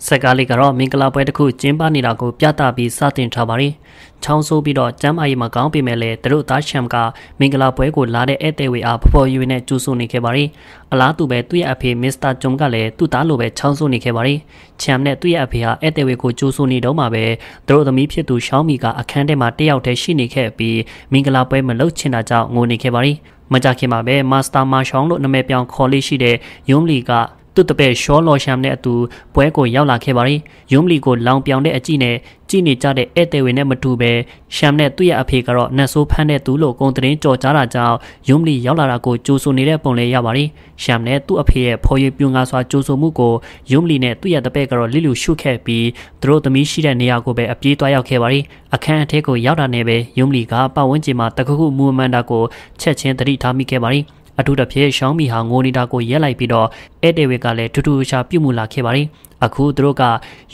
။ဆက်ကားလေးကတော့မင်္ဂလာပွဲတစ်ခုကျင်းပနေတာကိုပြသပြီးစတင်ထားပါတယ်။ချောင်းဆိုးပြီးတော့ကျမ်းမာရေးမကောင်းပေမဲ့လည်းသူတို့သားရှမ်ကမင်္ဂလာပွဲကိုလာတဲ့ဧည့်သည်ဝေအားဖဖော်ယူနဲ့ကြိုးဆိုနေခဲ့ပါတယ်။အလားတူပဲသူ့ရဲ့အဖေမစ္စတာဂျွန်ကလည်းသူ့သားလိုပဲချောင်းဆိုးနေခဲ့ပါတယ်။ချမ်နဲ့သူ့ရဲ့အဖေဟာဧည့်သည်ဝေကိုကြိုးဆိုနေတော့မှပဲသူတို့သမီးဖြစ်သူရှောင်းမီကအခန်းထဲမှာတယောက်တည်းရှိနေခဲ့ပြီးမင်္ဂလာပွဲမလုပ်ချင်တာကြောင့်ငိုနေခဲ့ပါတယ်။မကြခင်မှာပဲ Master Marshall လို့နာမည်ပြောင်းခေါ်လေးရှိတဲ့ယွမ်လီကသူ့တပည့်ရှောလော်ရှမ်နဲ့အတူပွဲကိုရောက်လာခဲ့ပါတယ်။ယွမ်လီကိုလောင်ပြောင်တဲ့အကြည့်နဲ့ကြည့်နေကြတဲ့ဧည့်သည်ဝင်နဲ့မတူပဲရှမ်နဲ့သူ့ရဲ့အဖေကတော့နတ်ဆိုးဖမ်းတဲ့သူလို့ဂုံတရင်ကြော်ကြားတာကြောင့်ယွမ်လီရောက်လာတာကိုကြိုးဆိုနေတဲ့ပုံလေးရပါတယ်။ရှမ်နဲ့သူ့အဖေရဲ့ဖော်ရည်ပြူငါစွာကြိုးဆိုမှုကိုယွမ်လီနဲ့သူ့ရဲ့တပည့်ကတော့လစ်လူရှုခဲ့ပြီးသူတို့သမီးရှိတဲ့နေရာကိုပဲအပြေးသွားရောက်ခဲ့ပါတယ်။အခန်းအထက်ကိုရောက်တာနဲ့ပဲယွမ်လီကပတ်ဝန်းကျင်မှာတခခုမူမန်တာကိုချက်ချင်းသတိထားမိခဲ့ပါတယ်။အထူးသဖြင့်ရှောင်းမီဟာငိုနေတာကိုရက်လိုက်ပြီးတော့အဲတေဝေကလည်းထူးထူးခြားပြုတ်မှုလာခဲ့ပါတယ်။အခုသူတို့က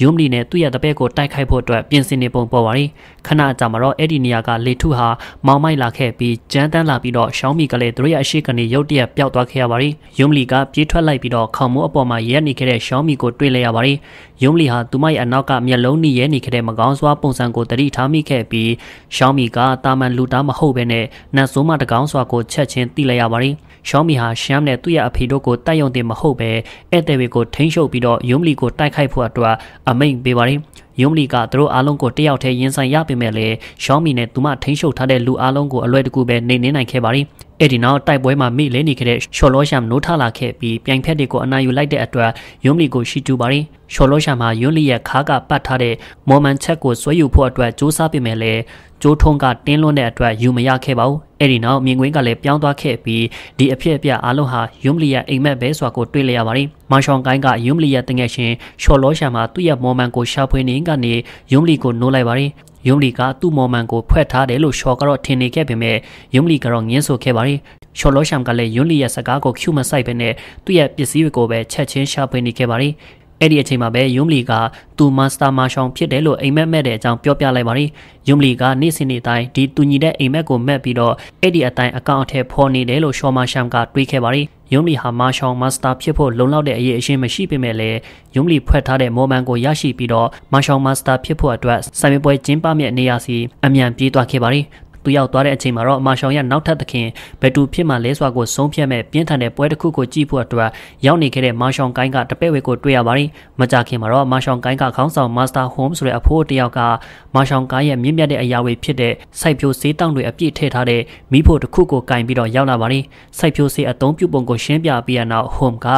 ယွမ်လီနဲ့သူ့ရဲ့တပည့်ကိုတိုက်ခိုက်ဖို့အတွက်ပြင်ဆင်နေပုံပေါ်ပါတယ်ခဏကြာမှာတော့အဲ့ဒီနေရာကလေထုဟာမောင်းမိုက်လာခဲ့ပြီးကြမ်းတမ်းလာပြီးတော့ရှောင်းမီကလည်းသူတို့ရဲ့အရှိကနေရုတ်တရက်ပျောက်သွားခဲ့ရပါတယ်ယွမ်လီကပြေးထွက်လိုက်ပြီးတော့ခေါင်မိုးအပေါ်မှာရဲနေခဲ့တဲ့ရှောင်းမီကိုတွေ့လိုက်ရပါတယ်ယွမ်လီဟာသူမရဲ့အနောက်ကမျက်လုံးနီးရဲနေခဲ့တဲ့မကောင်းစွာပုံစံကိုတတိထားမိခဲ့ပြီးရှောင်းမီကတာမန်လူသားမဟုတ်ဘဲနဲ့နတ်ဆိုးမတကောင်းစွာကိုချက်ချင်းတိလိုက်ရပါတယ်ရှောင်းမီဟာရှမ်းနဲ့သူ့ရဲ့အဖေတို့ကိုတိုက်ရုံတင်မဟုတ်ဘဲဧည့်သည်တွေကိုထိန်းချုပ်ပြီးတော့ယွမ်လီကိုတိုက်ခိုက်ဖို့အတွက်အမိန့်ပေးပါတယ်။ယုံမလီကသူတို့အားလုံးကိုတယောက်တည်းရင်ဆိုင်ရပေမဲ့လည်းရှောင်းမီနဲ့သူမထိန်းချုပ်ထားတဲ့လူအားလုံးကိုအလွယ်တကူပဲနေနေနိုင်ခဲ့ပါတယ်အဲ့ဒီနောက်တိုက်ပွဲမှာမိလဲနေခဲ့တဲ့ရှော်လောရှာမနိုးထလာခဲ့ပြီးပြိုင်ဖက်တွေကိုအနိုင်ယူလိုက်တဲ့အတွက်ယွမ်လီကိုရှိတူပါရင်ရှော်လောရှာမှာယွမ်လီရဲ့ခါကပတ်ထားတဲ့မော်မန်ချက်ကိုဆွဲယူဖို့အတွက်စူးစမ်းပြင်မယ်လေကျိုးထုံးကတင်းလွတ်တဲ့အတွက်ယူမရခဲ့ပါဘူးအဲ့ဒီနောက်မြင်ကွင်းကလည်းပြောင်းသွားခဲ့ပြီးဒီအဖြစ်အပျက်အလုံးဟာယွမ်လီယာအိမ်မက်ပဲဆိုတာကိုတွေ့လျက်ပါတယ်။မာရှောင်ကိုင်းကယွမ်လီယာတငယ်ရှင်ရှော်လောရှာမှာသူ့ရဲ့မော်မန်ကိုရှာဖွေနေကနေယွမ်လီကိုနိုးလိုက်ပါတယ်ယုံလီကသူ့မော်မန်ကိုဖွဲ့ထားတယ်လို့ရှော်ကတော့ထင်နေခဲ့ပေမဲ့ယုံလီကတော့ငင်းဆိုခဲ့ပါတယ်။ရှော်လောရှမ်ကလည်းယုံလီရဲ့စကားကိုဖြူမဆိုင်ပဲနဲ့သူ့ရဲ့ပစ္စည်းတွေကိုပဲချက်ချင်းရှာဖွေနေခဲ့ပါတယ်။အဲ့ဒီအချိန်မှာပဲယွမ်လီကသူမန်စတာမာရှောင်ဖြစ်တယ်လို့အိမ်မက်မဲ့တဲ့အကြောင်းပြောပြလိုက်ပါရီယွမ်လီကနေ့စဉ်နေ့တိုင်းဒီသူညီတဲ့အိမ်မက်ကိုမက်ပြီးတော့အဲ့ဒီအတိုင်းအကောင့်အထည်ဖော်နေတယ်လို့ရှော်မာရှမ်ကတွေးခဲ့ပါရီယွမ်လီဟာမာရှောင်မာစတာဖြစ်ဖို့လုံလောက်တဲ့အရေးအချင်းမရှိပေမဲ့လည်းယွမ်လီဖွဲ့ထားတဲ့မော်မန်ကိုရရှိပြီးတော့မာရှောင်မာစတာဖြစ်ဖို့အတွက်ဆိုင်ပွဲကျင်းပမယ့်နေရာစီအမြန်ပြေးသွားခဲ့ပါတယ်သူရောက်သွားတဲ့အချိန်မှာတော့အမရှောင်ရနောက်ထပ်သခင်ဘယ်သူဖြစ်မှလဲဆိုတာကိုဆုံးဖြတ်မဲ့ပြင်းထန်တဲ့ပွဲတစ်ခုကိုကြည့်ဖို့အတွက်ရောက်နေခဲ့တဲ့မာရှောင်ကိုင်းကတပဲ့ဝဲကိုတွေ့ရပါတယ်။မကြခင်မှာတော့မာရှောင်ကိုင်းကခေါင်းဆောင်မာစတာဟ ோம் ဆိုတဲ့အဖိုးတယောက်ကမာရှောင်ကိုင်းရဲ့မြင့်မြတ်တဲ့အရာဝေဖြစ်တဲ့စိုက်ပျိုးစေးတောင့်တွေအပြည့်ထည့်ထားတဲ့မိဖို့တစ်ခုကိုကင်ပြီးတော့ရောက်လာပါတယ်။စိုက်ပျိုးစေးအသုံးပြုပုံကိုရှင်းပြပြီးတဲ့နောက်ဟ ோம் က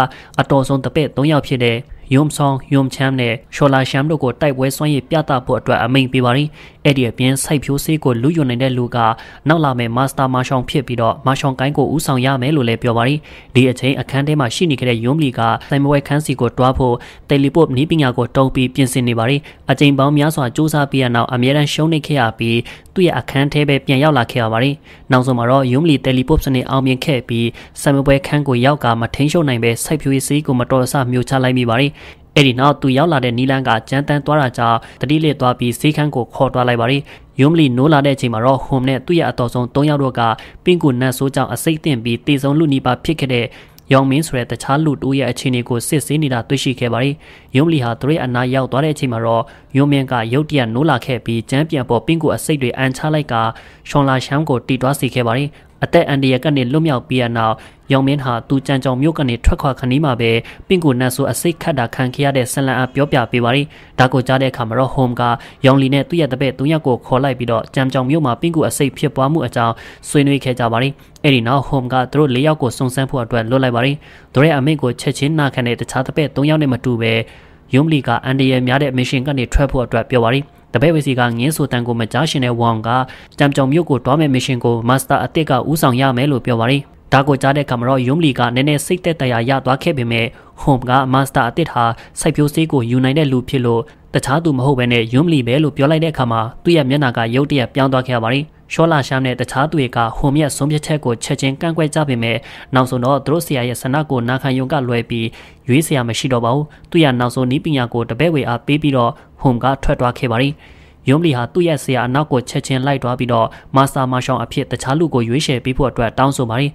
အတော်ဆုံးတပဲ့၃ယောက်ဖြစ်တဲ့ယုံဆောင်ယုံချမ်းနဲ့ရှော်လာရှမ်တို့ကိုတိုက်ပွဲစွမ်းရည်ပြသဖို့အတွက်အမိန့်ပေးပါရင်အဲ့ဒီအပြင်စိုက်ဖြိုးဆေးကိုလူယွန်နိုင်တဲ့လူကနောက်လာမယ့်မာစတာမာရှောင်ဖြစ်ပြီးတော့မာရှောင်ကိုင်းကိုဦးဆောင်ရမယ်လို့လည်းပြောပါရင်ဒီအချိန်အခန်းထဲမှာရှိနေခဲ့တဲ့ယုံလီကတိုင်ပွဲခန်းစီကိုတွားဖို့တယ်လီပို့နီးပညာကိုတုံးပြီးပြင်ဆင်နေပါရင်အချိန်ပေါင်းများစွာစူးစမ်းပြီးရနောက်အမြဲတမ်းရှုံးနေခဲ့ရပြီးသူ့ရဲ့အခန်းထဲပဲပြန်ရောက်လာခဲ့ရပါတယ်။နောက်ဆုံးမှာတော့ယုံလီတယ်လီပို့စနစ်အောင်မြင်ခဲ့ပြီးဆမ်မပွဲခန်းကိုရောက်ကမထင်းရှုံနိုင်ပဲစိုက်ဖြူရေးစေးကိုမတော်ဆမျိုးချလိုက်မိပါတယ်။ဲ့ဒီနောက်သူရောက်လာတဲ့နီလန်းကကြမ်းတမ်းသွားတာကြောင့်တတိလက်သွားပြီးစေးခန်းကိုခေါ်သွားလိုက်ပါရီယုံမလီနိုးလာတဲ့အချိန်မှာတော့ဟွန်နဲ့သူ့ရဲ့အတော်ဆုံး၃ယောက်တော့ကပင့်ကူနတ်ဆိုးကြောင့်အစိတ်တင်ပြီးတေဆုံးလူနီပါဖြစ်ခဲ့တဲ့ယောင်မင်းဆိုတဲ့တခြားလူတိုးရဲ့အခြေအနေကိုစစ်ဆေးနေတာတွေ့ရှိခဲ့ပါရီယုံလီဟာသူရဲ့အနာရောက်သွားတဲ့အချိန်မှာတော့ယုံမင်းကရုတ်တရက်နိုးလာခဲ့ပြီးကျန်းပြန်ပေါ်ပင့်ကိုအစိတ်တွေအန်ချလိုက်ကရှွန်လာရှမ်းကိုတီတွားစီခဲ့ပါတယ်အသက်အန္တရာယ်ကနေလွတ်မြောက်ပြီးတဲ့နောက်ရောင်မင်းဟာသူကြံကြောင်မြို့ကနေထွက်ခွာခဏီးမှာပဲပင့်ကိုနတ်ဆိုအစိတ်ခတ်တာခံခဲ့ရတဲ့ဆန်လန်အပြောပြပေးပါရီဒါကိုကြားတဲ့အခါမှာတော့ home ကရောင်လီနဲ့သူ့ရဲ့တပည့်၃ယောက်ကိုခေါ်လိုက်ပြီးတော့ကြံကြောင်မြို့မှာပင့်ကိုအစိတ်ဖြစ်ပွားမှုအကြောင်းဆွေးနွေးခဲ့ကြပါရီအဲ့ဒီနောက် home ကသူတို့၄ယောက်ကိုစုံစမ်းဖို့အတွက်လွတ်လိုက်ပါရီသူရဲ့အမိန့်ကိုချက်ချင်းနာခံတဲ့တခြားတပည့်၃ယောက်နဲ့မတူပဲယုံမလီကအန်ဒီရယ်များတဲ့အမရှင်ကနေထွက်ဖို့အတွက်ပြောပါရီတပည့်ဝစီကငင်းဆိုတန်ကိုမကြားရှင်တဲ့ဝေါန်ကတံပြောင်မြို့ကိုတွားမဲ့မရှင်ကိုမာစတာအစ်စ်ကဦးဆောင်ရမယ်လို့ပြောပါရီဒါကိုကြားတဲ့ကမရောယုံလီကနည်းနည်းစိတ်သက်သာရရသွားခဲ့ပေမဲ့ဟွန်ကမာစတာအစ်စ်ဟာစိုက်ပျိုးစေးကိုယူနိုင်တဲ့လူဖြစ်လို့တခြားသူမဟုတ်ဘဲနဲ့ယွမ်လီပဲလို့ပြောလိုက်တဲ့အခါမှာသူ့ရဲ့မျက်နှာကရုတ်တရက်ပြောင်းသွားခဲ့ရပါတယ်။ရှောလာရှားနဲ့တခြားသူတွေကဟွန်မြတ်ဆုံးဖြတ်ချက်ကိုချက်ချင်းကန့်ကွက်ကြပေမဲ့နောက်ဆုံးတော့သူတို့ဆရာရဲ့ဆန္ဒကိုနာခံယုံကလွယ်ပြီးရွေးဆရာမရှိတော့ပါဘူး။သူ့ရဲ့နောက်ဆုံးနီးပညာကိုတပည့်ဝေအားပေးပြီးတော့ဟွန်ကထွက်သွားခဲ့ပါတယ်။ယုံလီဟာသူ့ရဲ့ဆရာအနောက်ကိုချက်ချင်းလိုက်သွားပြီးတော့မာစတာမာရှောင်အဖြစ်တခြားလူကိုရွေးချယ်ပေးဖို့အတွက်တောင်းဆိုပါတယ်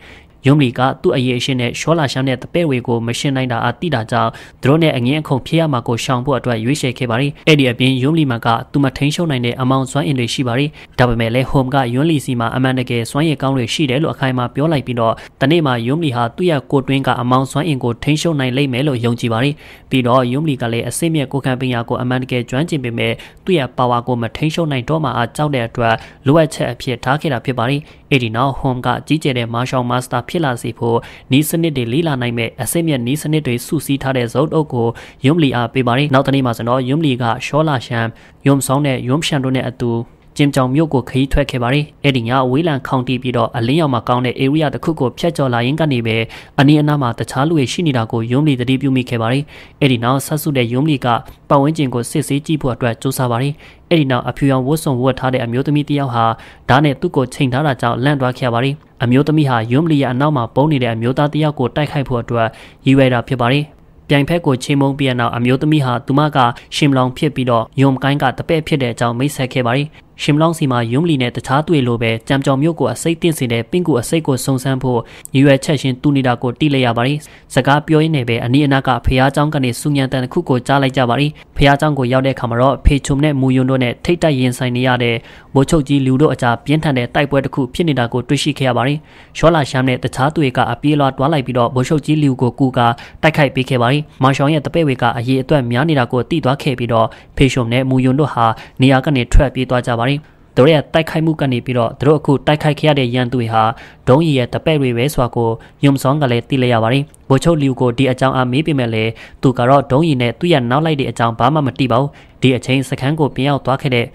ယုံလီကသူ့အရေးအရှင်နဲ့ရှောလာရှမ်းနဲ့တပဲ့ဝေကိုမရှင်းနိုင်တာအသိတာကြောင့်သူတို့နဲ့အငင်းအခုံဖြစ်ရမှာကိုရှောင်ဖို့အတွက်ရွေးချယ်ခဲ့ပါတယ်။အဲ့ဒီအပြင်ယုံလီမှာကသူမထိန်ရှုံနိုင်တဲ့အမောင်စွမ်းအင်တွေရှိပါတယ်။ဒါပေမဲ့လည်း home ကယုံလီစီမှာအမှန်တကယ်စွမ်းရည်ကောင်းတွေရှိတယ်လို့အခိုင်အမာပြောလိုက်ပြီးတော့တနေ့မှာယုံလီဟာသူ့ရဲ့ကိုတွင်းကအမောင်စွမ်းအင်ကိုထိန်ရှုံနိုင်လိမ့်မယ်လို့ယုံကြည်ပါတယ်။ပြီးတော့ယုံလီကလည်းအစစ်မြက်ကိုခံပညာကိုအမှန်တကယ်ကျွမ်းကျင်ပေမဲ့သူ့ရဲ့ power ကိုမထိန်ရှုံနိုင်တော့မှအကြောက်တဲ့အတွက်လိုအပ်ချက်အဖြစ်ထားခဲ့တာဖြစ်ပါတယ်။အဲဒီနောက်ဟွန်ကကြီးကျယ်တဲ့မာရှယ်မာစတာဖြစ်လာစေဖို့နီးစနစ်တွေလေးလာနိုင်မဲ့အစိမ့်မြနီးစနစ်တွေစုစည်းထားတဲ့ဇုတ်အုပ်ကိုယွမ်လီအားပေးပါတယ်နောက်တနေ့မှာဆိုတော့ယွမ်လီကရှောလာရှန်ယွမ်ဆောင်နဲ့ယွမ်ရှန်တို့နဲ့အတူကျင်းကြောင်မြို့ကိုခရီးထွက်ခဲ့ပါတယ်။အဲ့ဒီညအဝေးလံခေါင်တီပြီးတော့အလင်းရောက်မှာကောင်းတဲ့ area တစ်ခုကိုဖျက်ကျော်လာရင်းကနေပဲအနည်းအနားမှာတခြားလူတွေရှိနေတာကိုယုံလီသတိပြုမိခဲ့ပါတယ်။အဲ့ဒီနောက်ဆက်စုတဲ့ယုံလီကပတ်ဝန်းကျင်ကိုစစ်ဆေးကြည့်ဖို့အတွက်စူးစမ်းပါတယ်။အဲ့ဒီနောက်အဖြူရောင်ဝတ်စုံဝတ်ထားတဲ့အမျိုးသမီးတယောက်ဟာဓာတ်နဲ့သူ့ကိုချိန်ထားတာကြောင့်လန့်သွားခဲ့ပါတယ်။အမျိုးသမီးဟာယုံလီရဲ့အနောက်မှာပုံနေတဲ့အမျိုးသားတယောက်ကိုတိုက်ခိုက်ဖို့အတွက်ရည်ရွယ်တာဖြစ်ပါတယ်။ပြိုင်ဖက်ကိုချိန်မုံပြရနောက်အမျိုးသမီးဟာသူမကရှင်လောင်ဖြစ်ပြီးတော့ယုံကိုင်းကတပဲ့ဖြစ်တဲ့အကြောင်းမိတ်ဆက်ခဲ့ပါတယ်ရှင်မလောင်စီမှာယွမ်လီနဲ့တခြားတွေလိုပဲကြံကြောင်မျိုးကိုအစိတ်တင့်စေတဲ့ပင့်ကိုအစိတ်ကိုစုံစမ်းဖို့ရည်ရွယ်ချက်ရှင်တူနေတာကိုတိလိုက်ရပါတယ်။စကားပြောရင်းနဲ့ပဲအနီးအနားကဖះเจ้าကနေစူညံတန်တစ်ခုကိုကြားလိုက်ကြပါတယ်။ဖះเจ้าကိုရောက်တဲ့အခါမှာတော့ဖေချုံနဲ့မူယွန်းတို့နဲ့ထိတ်တိုက်ရင်ဆိုင်နေရတဲ့မိုးချုပ်ကြီးလူတို့အကြားပြင်းထန်တဲ့တိုက်ပွဲတစ်ခုဖြစ်နေတာကိုတွေ့ရှိခဲ့ရပါတယ်။ရွှေလာရှမ်းနဲ့တခြားတွေကအပြေးလွှာတွားလိုက်ပြီးတော့မိုးချုပ်ကြီးလူကိုကူကတိုက်ခိုက်ပေးခဲ့ပါတယ်။မာရှောင်ရဲ့တပဲ့ဝေကအရေးအတွက်များနေတာကိုသိသွားခဲ့ပြီးတော့ဖေချုံနဲ့မူယွန်းတို့ဟာနေရာကနေထွက်ပြေးသွားကြပါပါတယ်။တို့ရဲ့တိုက်ခိုက်မှုကနေပြီးတော့တို့အခုတိုက်ခိုက်ခဲ့ရတဲ့ရန်သူတွေဟာဒုံးရီရဲ့တပဲ့တွေပဲဆိုတာကိုယုံဆောင်ကလည်းသိလိုက်ရပါတယ်။ဗိုလ်ချုပ်လီကိုဒီအကြောင်းအားမေးပေမဲ့လည်းသူကတော့ဒုံးရီနဲ့သူ့ရဲ့နောက်လိုက်တဲ့အကြောင်းဘာမှမသိပါဘူး။ဒီအချိန်စခန်းကိုပြင်ရောက်သွားခဲ့တဲ့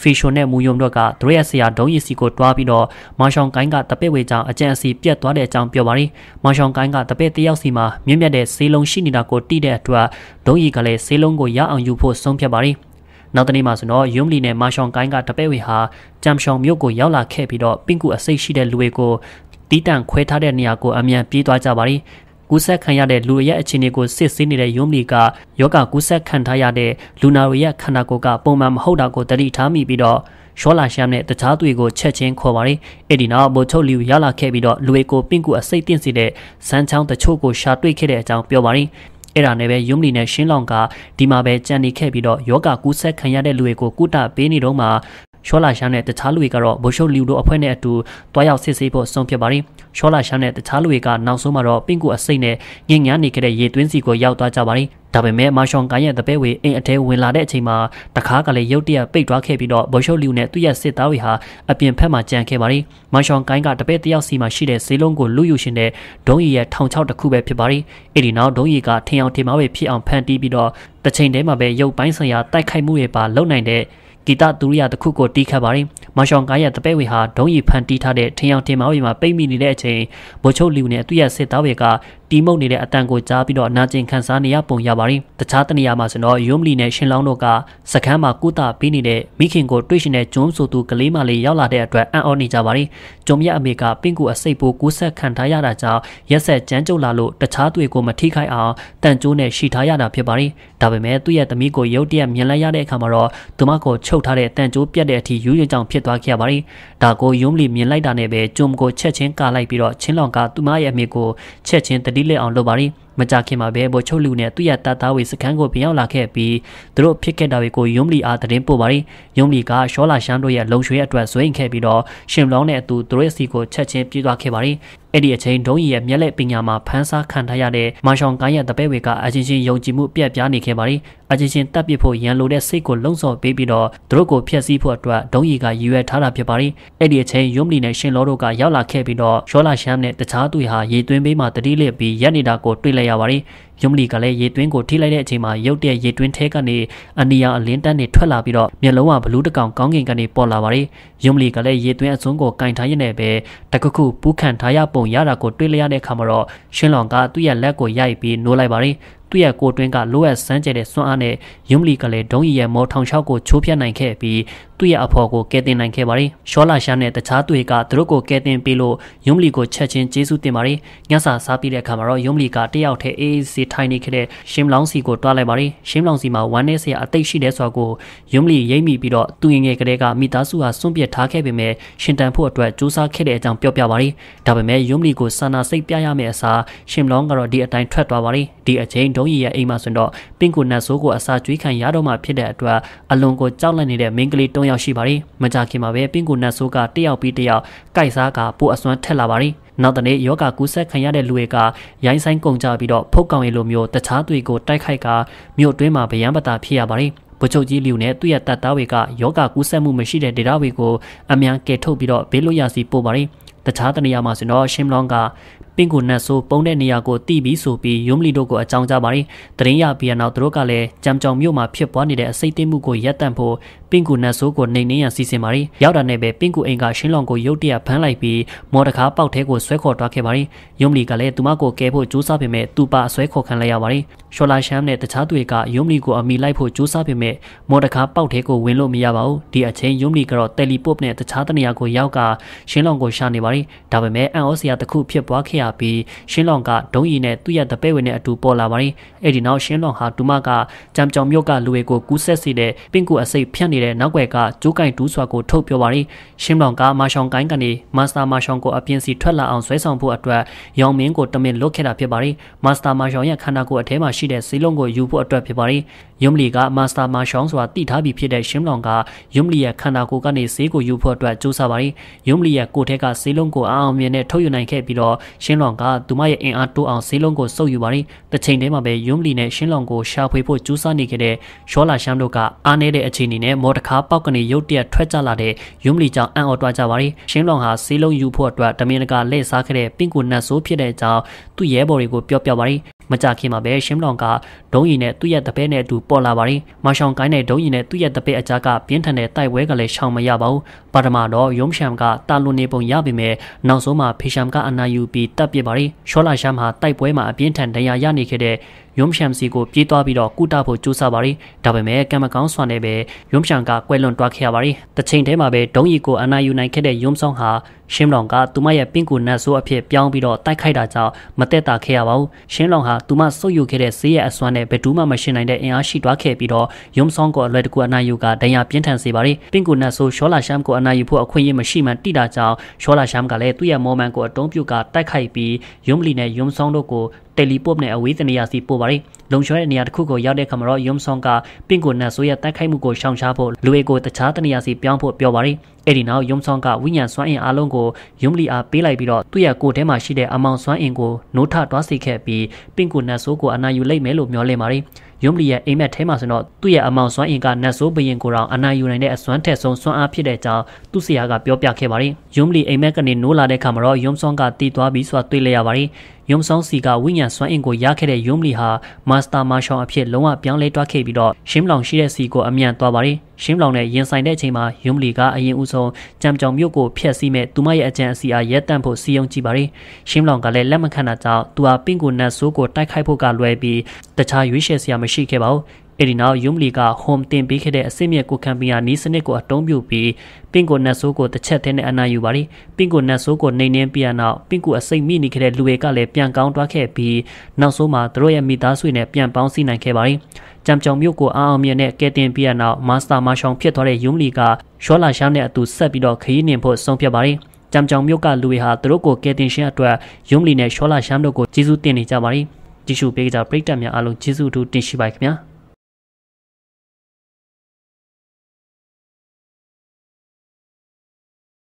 ဖီရှွန်နဲ့မူယုံတို့ကသူတို့ရဲ့ဆရာဒုံရီစီကိုတွားပြီးတော့မာရှောင်ကိုင်းကတပဲ့ဝေကြောင်အကြံအစီပြတ်သွားတဲ့အကြောင်းပြောပါရီမာရှောင်ကိုင်းကတပဲ့တယောက်စီမှာမြင့်မြတ်တဲ့ဈေးလုံးရှိနေတာကိုတိတဲ့အတွက်ဒုံရီကလည်းဈေးလုံးကိုရအောင်ယူဖို့ဆုံးဖြတ်ပါရီနောက်တနေ့မှာဆိုတော့ယွမ်လီနဲ့မာရှောင်ကိုင်းကတပဲ့ဝေဟာကြမ်ရှောင်မြို့ကိုရောက်လာခဲ့ပြီးတော့ပင့်ကူအစိတ်ရှိတဲ့လူတွေကိုတီးတန့်ခွဲထားတဲ့နေရာကိုအမြန်ပြေးသွားကြပါတယ်ကူးဆက်ခံရတဲ့လူရဲ့အခြေအနေကိုစစ်ဆေးနေတဲ့ယွမ်လီကယောဂကူးဆက်ခံထားရတဲ့လူနာတွေရဲ့ခန္ဓာကိုယ်ကပုံမှန်မဟုတ်တာကိုတတိထားမိပြီးတော့ရှောလာရှမ်နဲ့တခြားသူတွေကိုချက်ချင်းခေါ်ပါရီအဲ့ဒီနောက်ဘိုချုပ်လီကိုရလာခဲ့ပြီးတော့လူတွေကိုပင့်ကူအစိတ်တင့်စေတဲ့စမ်းချောင်းတချို့ကိုရှာတွေ့ခဲ့တဲ့အကြောင်းပြောပါရီအဲ့ဒါနဲ့ပဲယွမ်လီနဲ့ရှင်းလောင်ကဒီမှာပဲကြံနေခဲ့ပြီးတော့ယောဂကူးဆက်ခံရတဲ့လူတွေကိုကုတပေးနေတော့မှရှောလာရှာနဲ့တခြားလူတွေကတော့ဗိုလ်ချုပ်လီတို့အဖွဲ့နဲ့အတူတွားရောက်ဆစ်ဆေးဖို့ဆုံးဖြတ်ပါတယ်။ရှောလာရှာနဲ့တခြားလူတွေကနောက်ဆုံးမှာတော့ပင့်ကူအစိမ့်နဲ့ငင်ညာနေခဲ့တဲ့ရေသွင်းစီကိုရောက်သွားကြပါတယ်။ဒါပေမဲ့မာရှွန်ကိုင်းရဲ့တပဲ့ဝေအင်အထဲဝင်လာတဲ့အချိန်မှာတခါကလေးရုတ်တရက်ပိတ်သွားခဲ့ပြီးတော့ဗိုလ်ချုပ်လီနဲ့သူ့ရဲ့စစ်သားတွေဟာအပြင်ဘက်မှာကြံခဲ့ပါတယ်။မာရှွန်ကိုင်းကတပဲ့တယောက်စီမှာရှိတဲ့ဈေးလုံးကိုလူယူရှင်တဲ့ဒုံရီရဲ့ထောင်ချောက်တစ်ခုပဲဖြစ်ပါတယ်။အဲ့ဒီနောက်ဒုံရီကထင်အောင်ထင်မှားပဲဖြစ်အောင်ဖန်တီးပြီးတော့တစ်ချိန်တည်းမှာပဲရုပ်ပိုင်းဆိုင်ရာတိုက်ခိုက်မှုတွေပါလုပ်နိုင်တဲ့ဂီတသူရိယတစ်ခုကိုတီးခတ်ပါတယ်။မရှောင်ကားရဲ့တပဲ့ဝေဟာဒုံးရီဖန်တီးထားတဲ့ထင်းရောင်တင်မာဝေမှာပိတ်မိနေတဲ့အချိန်ဗိုလ်ချုပ်လီဝနဲ့သူ့ရဲ့စစ်သားတွေကတီးမုတ်နေတဲ့အတန်ကိုကြားပြီးတော့နာကျင်ခံစားနေရပုံရပါတယ်။တခြားတနေရာမှာဆိုတော့ယုံလီနဲ့ရှင်လောင်းတို့ကစခန်းမှာကုသပေးနေတဲ့မိခင်ကိုတွေ့ရှင်တဲ့ဂျွန်းဆိုသူကလေးမလေးရောက်လာတဲ့အတွက်အံ့ဩနေကြပါတယ်။ဂျွန်မြတ်အမေကပင့်ကူအစိပ်ပိုးကူးဆက်ခံထားရတာကြောင့်ရက်ဆက်ကြမ်းကြုတ်လာလို့တခြားသူတွေကိုမထိခိုက်အောင်တန်ကျိုးနဲ့ရှီထားရတာဖြစ်ပါတယ်။ဒါပေမဲ့သူ့ရဲ့သမီးကိုရုတ်တရက်မြင်လိုက်ရတဲ့အခါမှာတော့သူမကိုချုပ်ထားတဲ့တန်ကျိုးပြတ်တဲ့အထိယူးရင်ကြောင်ဖြစ်သွားခဲ့ရပါတယ်။ဒါကိုယုံလီမြင်လိုက်တာနဲ့ပဲဂျွန်ကိုချက်ချင်းကလိုက်ပြီးတော့ချင်းလောင်ကသူမရဲ့အမေကိုချက်ချင်းတတိလက်အောင်လုပ်ပါရီ။မကြခင်မှာပဲဗိုလ်ချုပ်လူနဲ့သူ့ရဲ့တပ်သားဝေစခန်းကိုပြန်ရောက်လာခဲ့ပြီးသူတို့ဖြစ်ခဲ့တာတွေကိုယုံလီအားသတင်းပို့ပါတယ်ယုံလီကရှောလာရှမ်းတို့ရဲ့လုံရွှေအတွက်ဇွဲင်ခဲ့ပြီးတော့ရှင်လောင်းနဲ့အတူသူတို့စီကိုချက်ချင်းပြေးသွားခဲ့ပါတယ်အဲ့ဒီအချိန်ဒုံးကြီးရဲ့မျက်လက်ပညာမှာဖန်းစားခံထားရတဲ့မာရှောင်ကိုင်းရဲ့တပည့်ဝေကအချင်းချင်းယုံကြည်မှုပြက်ပြားနေခဲ့ပါတယ်။အချင်းချင်းတပ်ပစ်ဖို့ရန်လိုတဲ့စိတ်ကိုလုံဆော်ပေးပြီးတော့သူတို့ကိုဖျက်ဆီးဖို့အတွက်ဒုံးကြီးကရည်ရွယ်ထားတာဖြစ်ပါတယ်။အဲ့ဒီအချိန်ယွမ်လီနဲ့ရှင်လောတို့ကရောက်လာခဲ့ပြီးတော့ရောလာရှမ်းနဲ့တခြားသူဟာရေသွင်းပေးမှတတိလစ်ပြီးရက်နေတာကိုတွေ့လိုက်လိုက်ရပါတယ်။ယုံလီကလည်းရေသွင်းကိုထိလိုက်တဲ့အချိန်မှာရုတ်တရက်ရေသွင်းထဲကနေအနီယာအလင်းတန်းတွေထွက်လာပြီးတော့မျက်လုံးကဘလူးတကောင်ကောင်းကင်ကနေပေါ်လာပါတယ်။ယုံလီကလည်းရေသွင်းအစွန်းကိုကင်ထားရင်းနဲ့ပဲတကခုပူးခံထားရပုံရတာကိုတွေ့လိုက်ရတဲ့အခါမှာတော့ရှင်လောင်ကသူ့ရဲ့လက်ကိုရိုက်ပြီးနိုးလိုက်ပါတယ်။သူ့ရဲ့ကိုတွင်းကလိုအပ်စမ်းကြဲတဲ့စွမ်းအားနဲ့ယွမ်လီကလည်းဒုံးရီရဲ့မော်ထောင်လျှောက်ကိုချိုးဖျက်နိုင်ခဲ့ပြီးသူ့ရဲ့အဖော်ကိုကယ်တင်နိုင်ခဲ့ပါတယ်။ရှောလာရှာနဲ့တခြားသူတွေကသူတို့ကိုကယ်တင်ပေးလို့ယွမ်လီကိုချက်ချင်းကျေးဇူးတင်ပါတယ်။ညစာစားပြီးတဲ့အခါမှာတော့ယွမ်လီကတယောက်တည်းအေးအေးဆေးထိုင်နေခဲ့တဲ့ရှင်လောင်းစီကိုတွားလိုက်ပါတယ်။ရှင်လောင်းစီမှာဝမ်းနဲ့ဆရာအသိရှိတဲ့ဆိုကိုယွမ်လီရိပ်မိပြီးတော့သူငငယ်ကလေးကမိသားစုဟာစွန့်ပစ်ထားခဲ့ပေမဲ့ရှင်တန်ဖို့အတွက်စူးစမ်းခဲ့တဲ့အကြောင်းပြောပြပါတယ်။ဒါပေမဲ့ယွမ်လီကိုစာနာစိတ်ပြရမယ့်အစားရှင်လောင်းကတော့ဒီအတိုင်းထွက်သွားပါတယ်။ဒီအချိန်ဒုလုံးရည်ရဲ့အိမ်မှာဆိုတော့ပင့်ကိုနတ်ဆိုးကိုအစာကျွေးခံရတော့မှဖြစ်တဲ့အတွက်အလွန်ကိုကြောက်လန့်နေတဲ့မင်းကလေးတုံးယောက်ရှိပါတယ်။မကြခင်မှာပဲပင့်ကိုနတ်ဆိုးကတယောက်ပြီးတယောက်ကြိုက်စားကပိုအစွမ်းထက်လာပါတယ်။နောက်တနေ့ယောဂကူးဆက်ခံရတဲ့လူတွေကရိုင်းဆိုင်ကုန်ကြပြီးတော့ဖုတ်ကောင်ရီလိုမျိုးတခြားသူတွေကိုတိုက်ခိုက်ကမြို့တွင်းမှာဗျံပတာဖြစ်ရပါတယ်။ဗိုလ်ချုပ်ကြီးလီူနဲ့သူ့ရဲ့တပ်သားတွေကယောဂကူးစက်မှုမရှိတဲ့ဒေတာတွေကိုအမြန်ကယ်ထုတ်ပြီးတော့ဘေးလွတ်ရာစီပို့ပါတယ်။တခြားတနေရာမှာဆိုတော့ရှင်းလောင်းကပင့်ကိုနတ်ဆိုးပုံတဲ့နေရာကိုတိပြီးဆိုပြီးယုံမလီတို့ကိုအကြောင်းကြားပါတယ်။တရင်ရပြီးနောက်သူတို့ကလည်းကြံကြောင်မြို့မှာဖြစ်ပွားနေတဲ့အစိတ်သိမှုကိုရပ်တန့်ဖို့ပင့်ကူနတ်ဆိုးကိုနှိမ်နှင်းရန်စီစဉ်ပါရီရောက်တာနဲ့ပဲပင့်ကူအိမ်ကရှင်းလောင်ကိုရုတ်တရက်ဖမ်းလိုက်ပြီးမော်တကားပေါက်ထဲကိုဆွဲခေါ်သွားခဲ့ပါရီယုံလီကလည်းသူမကိုကယ်ဖို့ကြိုးစားပေမဲ့သူပါဆွဲခေါ်ခံလိုက်ရပါရီရှော်လာရှမ်းနဲ့တခြားသူတွေကယုံလီကိုအမိလိုက်ဖို့ကြိုးစားပေမဲ့မော်တကားပေါက်ထဲကိုဝင်လို့မရပါဘူးဒီအချိန်ယုံလီကတော့တယ်လီပို့နဲ့တခြားတနေရာကိုရောက်ကရှင်းလောင်ကိုရှာနေပါရီဒါပေမဲ့အန်အောစရာတစ်ခုဖြစ်ပွားခဲ့ရပြီးရှင်းလောင်ကဒုံးရီနဲ့သူ့ရဲ့တပဲ့ဝင်နဲ့အတူပေါ်လာပါရီအဲ့ဒီနောက်ရှင်းလောင်ဟာတူမကကြံကြောင်မြို့ကလူတွေကိုကူးဆက်စီတဲ့ပင့်ကူအစိတ်ဖြတ်နေတဲ့နေတဲ့နောက်ွယ်ကကျိုးကင်တူးစွာကိုထုတ်ပြောပါရီရှင်းလောင်ကမာရှောင်ကိုင်းကနေမန်စတာမာရှောင်ကိုအပြင်စီထွက်လာအောင်ဆွဲဆောင်ဖို့အတွက်ရောင်မင်းကိုတမင်လွတ်ခဲ့တာဖြစ်ပါရီမန်စတာမာရှောင်ရဲ့ခန္ဓာကိုယ်အထဲမှာရှိတဲ့စီလုံးကိုယူဖို့အတွက်ဖြစ်ပါရီယွမ်လီကမန်စတာမာရှောင်ဆိုတာတိထားပြီးဖြစ်တဲ့ရှင်းလောင်ကယွမ်လီရဲ့ခန္ဓာကိုယ်ကနေဆေးကိုယူဖို့အတွက်ကြိုးစားပါရီယွမ်လီရဲ့ကိုယ်ထဲကစီလုံးကိုအအောင်မြင်နဲ့ထုတ်ယူနိုင်ခဲ့ပြီးတော့ရှင်းလောင်ကသူမရဲ့အင်အားတိုးအောင်စီလုံးကိုစုပ်ယူပါရီတစ်ချိန်တည်းမှာပဲယွမ်လီနဲ့ရှင်းလောင်ကိုရှာဖွေဖို့ကြိုးစားနေခဲ့တဲ့ရောလာရှမ်တို့ကအားနည်းတဲ့အခြေအနေနဲ့မော်တကားပေါက်ကနေရုတ်တရက်ထွက်ကြလာတဲ့ယွမ်လီကြောင့်အံ့ဩတွားကြပါရီရှင်းလောင်ဟာစီးလုံးယူဖို့အတွက်တမင်တကာလှည့်စားခဲ့တဲ့ပင့်ကိုနတ်ဆိုးဖြစ်တဲ့အကြောင်းသူ့ရဲဘော်တွေကိုပြောပြပါရီမကြခင်မှာပဲရှင်းလောင်ကဒုံးရီနဲ့သူ့ရဲ့တပည့်နဲ့အတူပေါ်လာပါရီမာရှောင်ကိုင်းနဲ့ဒုံးရီနဲ့သူ့ရဲ့တပည့်အကြားကပြင်းထန်တဲ့တိုက်ပွဲကလည်းရှောင်မရပါဘူးပါဒမာတော့ယွမ်ရှမ်ကတာလွန်နေပုံရပေမဲ့နောက်ဆုံးမှာဖေရှမ်ကအနာယူပြီးတပ်ပစ်ပါရီရှောလာရှမ်ဟာတိုက်ပွဲမှာအပြင်းထန်ဒဏ်ရာရနေခဲ့တဲ့ယွမ်ရှမ်စီကိုပြေးသွားပြီးတော့ကုတဖို့ကြိုးစားပါတယ်။ဒါပေမဲ့ကံမကောင်းစွာနဲ့ပဲယွမ်ရှမ်ကကွဲလွန်သွားခဲ့ရပါတယ်။တစ်ချိန်တည်းမှာပဲဒုံရီကိုအနာယူနိုင်ခဲ့တဲ့ယွမ်ဆောင်ဟာရှင်းလောင်ကသူမရဲ့ပင့်ကူနတ်ဆိုးအဖြစ်ပြောင်းပြီးတော့တိုက်ခိုက်တာကြောင့်မတက်တာခဲ့ရပါဘူး။ရှင်းလောင်ဟာသူမဆုတ်ယူခဲ့တဲ့ဆေးရဲ့အစွမ်းနဲ့ဘယ်သူမှမရှင်းနိုင်တဲ့အင်အားရှိသွားခဲ့ပြီးတော့ယွမ်ဆောင်ကိုအလွယ်တကူအနာယူကဒဏ်ရာပြင်းထန်စေပါတယ်။ပင့်ကူနတ်ဆိုးရှောလာရှမ်ကိုအနာယူဖို့အခွင့်အရေးမရှိမှန်တိတာကြောင့်ရှောလာရှမ်ကလည်းသူ့ရဲ့မော်မန်ကိုအတုံးပြုတ်ကတိုက်ခိုက်ပြီးယွမ်လီနဲ့ယွမ်ဆောင်တို့ကိုတယ်လီပို့နဲ့အဝေးတနေရာစီပို့ပါတယ်လုံချွဲတဲ့နေရာတစ်ခုကိုရောက်တဲ့အခါမှာတော့ယွမ်ဆွန်ကပင့်ကိုနတ်ဆိုးရဲ့တိုက်ခိုက်မှုကိုရှောင်ရှားဖို့လူတွေကိုတခြားတနေရာစီပြောင်းဖို့ပြောပါတယ်အဲ့ဒီနောက်ယွမ်ဆောင်ကဝိညာဉ်စွမ်းအင်အားလုံးကိုယွမ်လီအားပေးလိုက်ပြီးတော့သူ့ရဲ့ကိုယ်ထဲမှာရှိတဲ့အမောင်စွမ်းအင်ကိုနိုးထတွားစေခဲ့ပြီးပင့်ကိုနတ်ဆိုးကိုအနာယူလိုက်မယ်လို့မျှော်လင့်ပါတယ်ယွမ်လီရဲ့အိမ်မက်ထဲမှာဆိုတော့သူ့ရဲ့အမောင်စွမ်းအင်ကနတ်ဆိုးဘရင်ကိုတော့အနာယူနိုင်တဲ့အစွမ်းထက်ဆုံးစွမ်းအားဖြစ်တဲ့အကြောင်းသူ့ဆရာကပြောပြခဲ့ပါတယ်ယွမ်လီအိမ်မက်ကနေနိုးလာတဲ့အခါမှာတော့ယွမ်ဆောင်ကတည်သွားပြီးဆိုတာတွေ့လိုက်ရပါတယ်ယုံဆောင်စီကဝိညာဉ်စွမ်းအင်ကိုရခဲ့တဲ့ယုံလီဟာမာစတာမာရှောင်အဖြစ်လုံးဝပြောင်းလဲတွားခဲ့ပြီးတော့ရှင်းလောင်ရှိတဲ့စီကိုအမြန်သွားပါတယ်ရှင်းလောင်နဲ့ရင်ဆိုင်တဲ့အချိန်မှာယုံလီကအရင်ဦးဆုံးကြံကြောင်မြို့ကိုဖျက်ဆီးမဲ့သူမရဲ့အကြံအစီအားရက်တန့်ဖို့စီယုံကြည့်ပါတယ်ရှင်းလောင်ကလည်းလက်မခံတာကြောင့်သူဟာပင့်ကိုနတ်ဆိုးကိုတိုက်ခိုက်ဖို့ကလွယ်ပြီးတခြားရွေးချယ်စရာမရှိခဲ့ပါဘူးအဲဒီနောက်ယုံလီက home တင်ပေးခဲ့တဲ့အစစ်မြစ်ကိုကမ်ပီယာနီးစနစ်ကိုအတုံးပြုပြီးပင့်ကိုနတ်ဆိုးကိုတစ်ချက်တည်းနဲ့အနာယူပါရီပင့်ကိုနတ်ဆိုးကိုနှိမ်နှင်းပြီးနောက်ပင့်ကိုအစိတ်မိနေခဲ့တဲ့လူတွေကလည်းပြန်ကောင်းတွားခဲ့ပြီးနောက်ဆုံးမှာသူတို့ရဲ့မိသားစုနဲ့ပြန်ပေါင်းစည်းနိုင်ခဲ့ပါရီကြံကြောင်မြို့ကိုအာအောင်မြင်နဲ့ကဲတင်ပြီးနောက်မာစတာမာရှောင်ဖြစ်သွားတဲ့ယုံလီကရောလာရှောင်းနဲ့အတူဆက်ပြီးတော့ခရီးနှင်ဖို့ဆုံးဖြတ်ပါရီကြံကြောင်မြို့ကလူတွေဟာသူတို့ကိုကဲတင်ရှင်အတွက်ယုံလီနဲ့ရောလာရှမ်းတို့ကိုကျေးဇူးတင်နေကြပါရီကြည့်ရှုပေးကြပရိသတ်များအားလုံးကျေးဇူးတူတင်ရှိပါခင်ဗျာ။